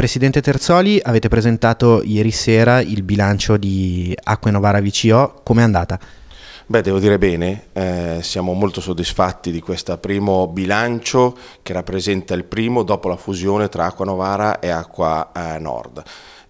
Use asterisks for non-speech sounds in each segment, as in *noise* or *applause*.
Presidente Terzoli, avete presentato ieri sera il bilancio di Acque Novara VCO, com'è andata? Beh, devo dire bene, eh, siamo molto soddisfatti di questo primo bilancio che rappresenta il primo dopo la fusione tra Acqua Novara e Acqua eh, Nord.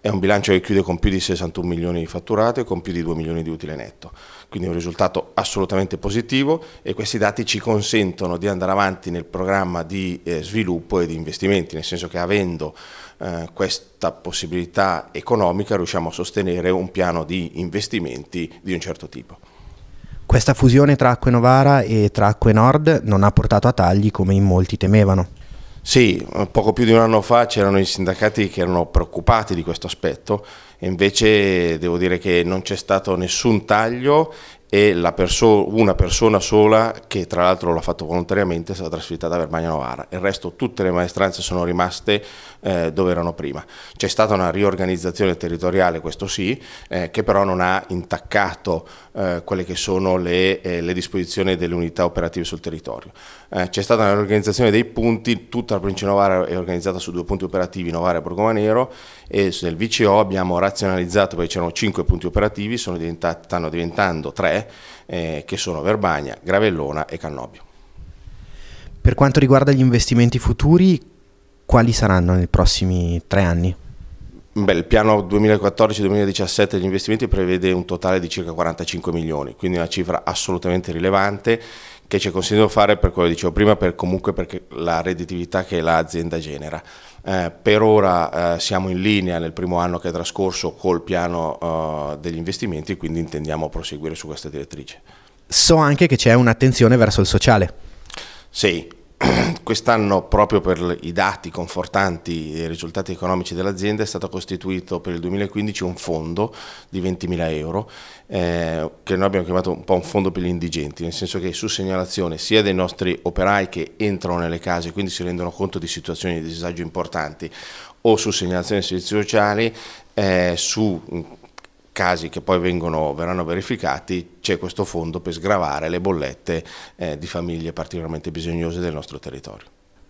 È un bilancio che chiude con più di 61 milioni di fatturato e con più di 2 milioni di utile netto, quindi un risultato assolutamente positivo e questi dati ci consentono di andare avanti nel programma di eh, sviluppo e di investimenti, nel senso che avendo eh, questa possibilità economica riusciamo a sostenere un piano di investimenti di un certo tipo. Questa fusione tra Acque Novara e tra Acque Nord non ha portato a tagli come in molti temevano. Sì, poco più di un anno fa c'erano i sindacati che erano preoccupati di questo aspetto, invece devo dire che non c'è stato nessun taglio e perso una persona sola che tra l'altro l'ha fatto volontariamente è stata trasferita da Verbagna Novara, il resto tutte le maestranze sono rimaste eh, dove erano prima. C'è stata una riorganizzazione territoriale, questo sì, eh, che però non ha intaccato eh, quelle che sono le, eh, le disposizioni delle unità operative sul territorio. Eh, c'è stata una riorganizzazione dei punti, tutta la provincia di Novara è organizzata su due punti operativi, Novara e Borgomanero e nel VCO abbiamo raggiunto razionalizzato perché c'erano 5 punti operativi, stanno diventando 3 eh, che sono Verbagna, Gravellona e Cannobio. Per quanto riguarda gli investimenti futuri, quali saranno nei prossimi 3 anni? Beh, il piano 2014-2017 degli investimenti prevede un totale di circa 45 milioni, quindi una cifra assolutamente rilevante che ci è consentito fare per quello che dicevo prima, per comunque perché la redditività che l'azienda genera. Eh, per ora eh, siamo in linea nel primo anno che è trascorso col piano eh, degli investimenti, quindi intendiamo proseguire su questa direttrice. So anche che c'è un'attenzione verso il sociale. Sì, *clears throat* quest'anno proprio per i dati confortanti e i risultati economici dell'azienda è stato costituito per il 2015 un fondo di 20.000 euro eh, che noi abbiamo chiamato un po' un fondo per gli indigenti, nel senso che su segnalazione sia dei nostri operai che entrano nelle case e quindi si rendono conto di situazioni di disagio importanti o su segnalazione dei servizi sociali, eh, su casi che poi vengono, verranno verificati c'è questo fondo per sgravare le bollette eh, di famiglie particolarmente bisognose del nostro territorio.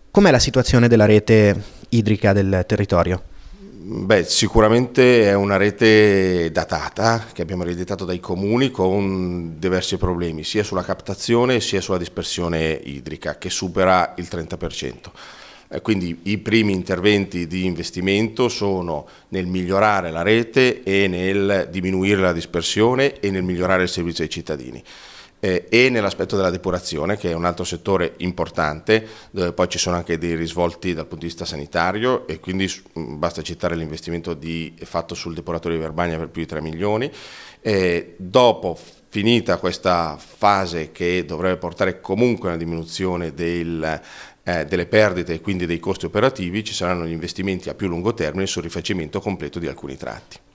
Com'è la situazione della rete idrica del territorio? Beh, sicuramente è una rete datata che abbiamo ereditato dai comuni con diversi problemi sia sulla captazione sia sulla dispersione idrica che supera il 30%. Eh, quindi i primi interventi di investimento sono nel migliorare la rete e nel diminuire la dispersione e nel migliorare il servizio ai cittadini. Eh, e nell'aspetto della depurazione, che è un altro settore importante, dove poi ci sono anche dei risvolti dal punto di vista sanitario e quindi mm, basta citare l'investimento fatto sul depuratore di Verbagna per più di 3 milioni. Eh, dopo finita questa fase che dovrebbe portare comunque a una diminuzione del eh, delle perdite e quindi dei costi operativi, ci saranno gli investimenti a più lungo termine sul rifacimento completo di alcuni tratti.